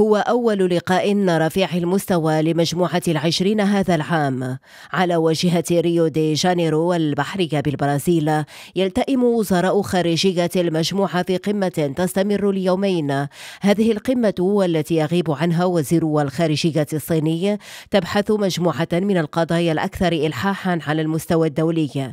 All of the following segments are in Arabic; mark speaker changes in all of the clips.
Speaker 1: هو أول لقاء رفيع المستوى لمجموعة العشرين هذا العام على واجهة ريو دي جانيرو البحرية بالبرازيل يلتئم وزراء خارجية المجموعة في قمة تستمر اليومين هذه القمة والتي يغيب عنها وزير الخارجية الصيني تبحث مجموعة من القضايا الأكثر إلحاحا على المستوى الدولي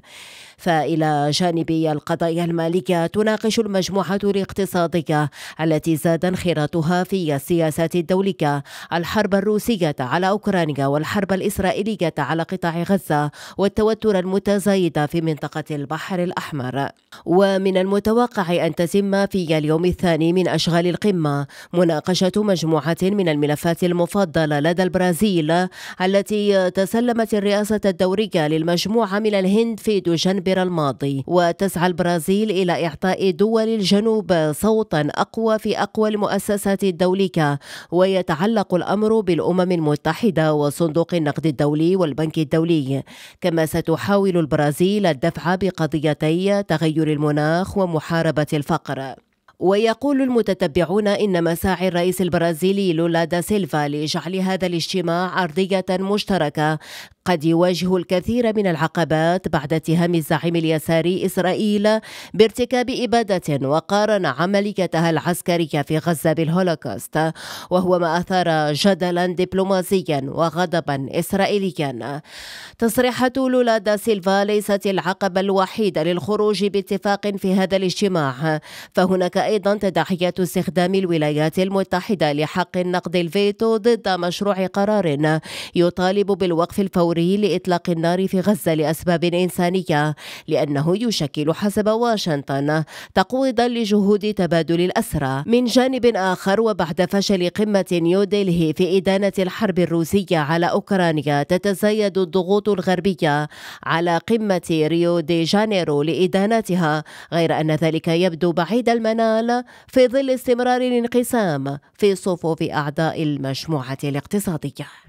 Speaker 1: فإلى جانب القضايا المالية تناقش المجموعة الاقتصادية التي زاد انخراطها في السياسات الدولية الحرب الروسية على أوكرانيا والحرب الإسرائيلية على قطاع غزة والتوتر المتزايد في منطقة البحر الأحمر ومن المتوقع أن تتم في اليوم الثاني من أشغال القمة مناقشة مجموعة من الملفات المفضلة لدى البرازيل التي تسلمت الرئاسة الدورية للمجموعة من الهند في دوشنبه عبر الماضي وتسعى البرازيل إلى إعطاء دول الجنوب صوتا أقوى في أقوى المؤسسات الدولية ويتعلق الأمر بالأمم المتحدة وصندوق النقد الدولي والبنك الدولي كما ستحاول البرازيل الدفع بقضيتي تغير المناخ ومحاربة الفقر ويقول المتتبعون إن مساعي الرئيس البرازيلي لولا دا سيلفا لجعل هذا الاجتماع أرضية مشتركة قد يواجه الكثير من العقبات بعد اتهام الزعيم اليساري إسرائيل بارتكاب إبادة وقارن عمليتها العسكرية في غزة بالهولوكوست وهو ما أثار جدلا دبلوماسيا وغضبا إسرائيليا تصريحات لولا دا سيلفا ليست العقبة الوحيدة للخروج باتفاق في هذا الاجتماع فهناك أيضا تداعيات استخدام الولايات المتحدة لحق نقد الفيتو ضد مشروع قرار يطالب بالوقف الفوري الضروري لإطلاق النار في غزة لأسباب إنسانية لأنه يشكل حسب واشنطن تقويضا لجهود تبادل الأسرى من جانب آخر وبعد فشل قمة نيودلهي في إدانة الحرب الروسية على أوكرانيا تتزايد الضغوط الغربية على قمة ريو دي جانيرو لإدانتها غير أن ذلك يبدو بعيد المنال في ظل استمرار الانقسام في صفوف أعضاء المجموعة الاقتصادية